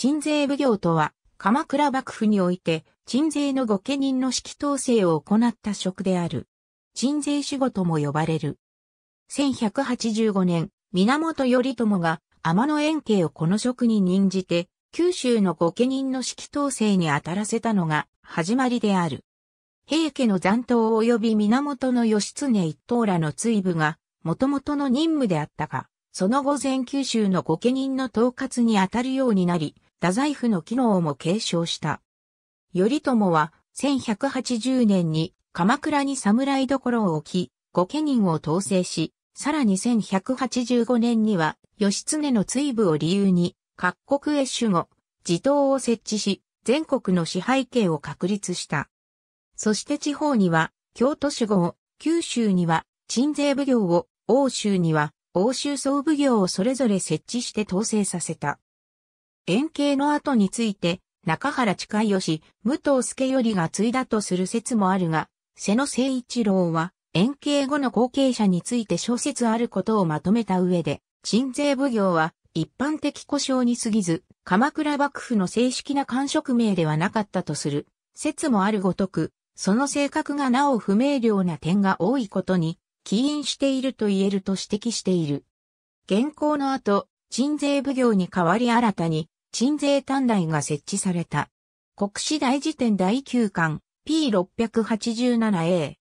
鎮西奉行とは、鎌倉幕府において、鎮西の御家人の指揮統制を行った職である。鎮西守護とも呼ばれる。1185年、源頼朝が天野円慶をこの職に任じて、九州の御家人の指揮統制に当たらせたのが始まりである。平家の残党及び源義経一党らの追部が、元々の任務であったが、その後全九州の御家人の統括に当たるようになり、太宰府の機能も継承した。頼朝は1180年に鎌倉に侍所を置き、御家人を統制し、さらに1185年には義経の追部を理由に各国へ守護、自党を設置し、全国の支配権を確立した。そして地方には京都守護を、九州には鎮税奉行を、欧州には欧州総奉行をそれぞれ設置して統制させた。円形の後について、中原近義、武藤助頼が継いだとする説もあるが、瀬野誠一郎は、円形後の後継者について小説あることをまとめた上で、鎮税奉行は一般的故障に過ぎず、鎌倉幕府の正式な官職名ではなかったとする説もあるごとく、その性格がなお不明瞭な点が多いことに、起因していると言えると指摘している。現行の後、鎮税奉行に代わり新たに、鎮西短大が設置された。国史大辞典第9巻 P687A。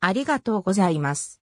ありがとうございます。